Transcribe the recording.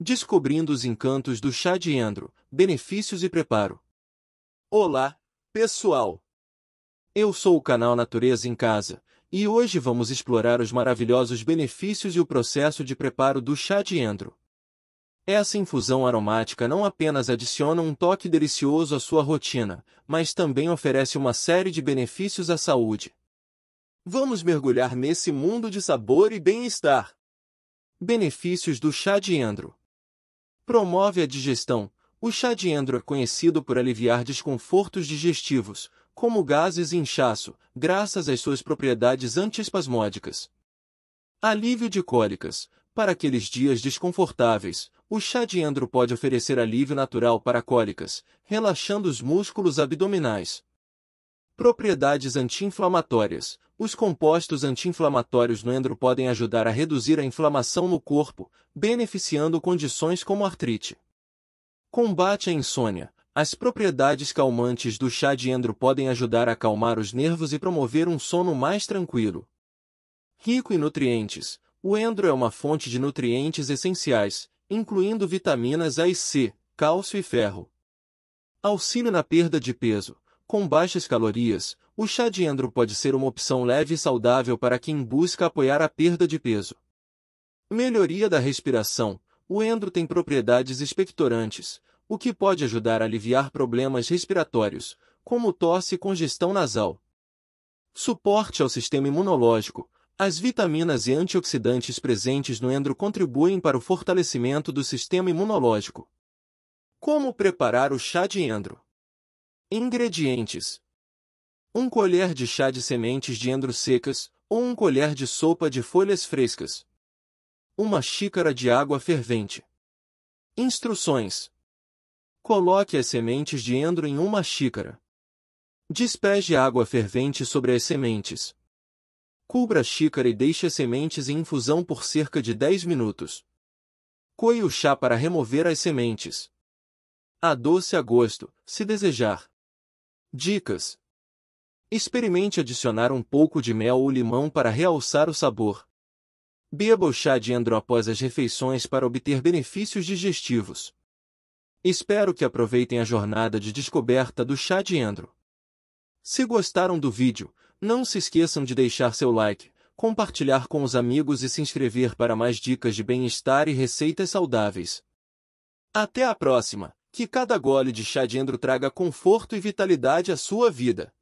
Descobrindo os encantos do chá de endro, benefícios e preparo. Olá, pessoal! Eu sou o canal Natureza em Casa, e hoje vamos explorar os maravilhosos benefícios e o processo de preparo do chá de endro. Essa infusão aromática não apenas adiciona um toque delicioso à sua rotina, mas também oferece uma série de benefícios à saúde. Vamos mergulhar nesse mundo de sabor e bem-estar. Benefícios do chá de endro. Promove a digestão. O chá de endro é conhecido por aliviar desconfortos digestivos, como gases e inchaço, graças às suas propriedades antiespasmódicas. Alívio de cólicas. Para aqueles dias desconfortáveis, o chá de endro pode oferecer alívio natural para cólicas, relaxando os músculos abdominais. Propriedades anti-inflamatórias. Os compostos anti-inflamatórios no endro podem ajudar a reduzir a inflamação no corpo, beneficiando condições como artrite. Combate à insônia. As propriedades calmantes do chá de endro podem ajudar a acalmar os nervos e promover um sono mais tranquilo. Rico em nutrientes, o endro é uma fonte de nutrientes essenciais, incluindo vitaminas A e C, cálcio e ferro. Auxílio na perda de peso com baixas calorias, o chá de endro pode ser uma opção leve e saudável para quem busca apoiar a perda de peso. Melhoria da respiração. O endro tem propriedades expectorantes, o que pode ajudar a aliviar problemas respiratórios, como tosse e congestão nasal. Suporte ao sistema imunológico. As vitaminas e antioxidantes presentes no endro contribuem para o fortalecimento do sistema imunológico. Como preparar o chá de endro? Ingredientes: 1 colher de chá de sementes de endro secas ou 1 colher de sopa de folhas frescas. 1 xícara de água fervente. Instruções: Coloque as sementes de endro em uma xícara. Despeje água fervente sobre as sementes. Cubra a xícara e deixe as sementes em infusão por cerca de 10 minutos. Coe o chá para remover as sementes. Adoce a gosto, se desejar, Dicas: Experimente adicionar um pouco de mel ou limão para realçar o sabor. Beba o chá de endro após as refeições para obter benefícios digestivos. Espero que aproveitem a jornada de descoberta do chá de endro. Se gostaram do vídeo, não se esqueçam de deixar seu like, compartilhar com os amigos e se inscrever para mais dicas de bem-estar e receitas saudáveis. Até a próxima! Que cada gole de chá de endro traga conforto e vitalidade à sua vida.